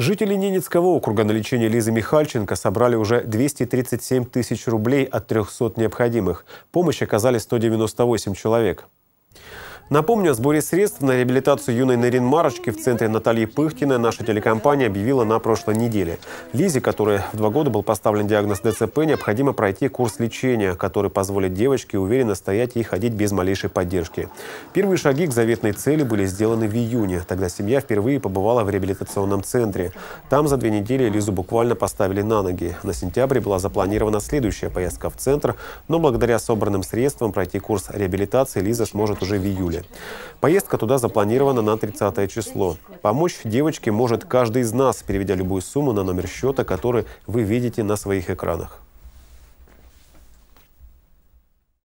Жители Ненецкого округа на лечение Лизы Михальченко собрали уже 237 тысяч рублей от 300 необходимых. Помощь оказали 198 человек. Напомню, о сборе средств на реабилитацию юной Нарин Марочки в центре Натальи Пыхтиной наша телекомпания объявила на прошлой неделе. Лизе, которой в два года был поставлен диагноз ДЦП, необходимо пройти курс лечения, который позволит девочке уверенно стоять и ходить без малейшей поддержки. Первые шаги к заветной цели были сделаны в июне. Тогда семья впервые побывала в реабилитационном центре. Там за две недели Лизу буквально поставили на ноги. На сентябре была запланирована следующая поездка в центр, но благодаря собранным средствам пройти курс реабилитации Лиза сможет уже в июле недели. Поездка туда запланирована на 30 число. Помочь девочке может каждый из нас, переведя любую сумму на номер счета, который вы видите на своих экранах.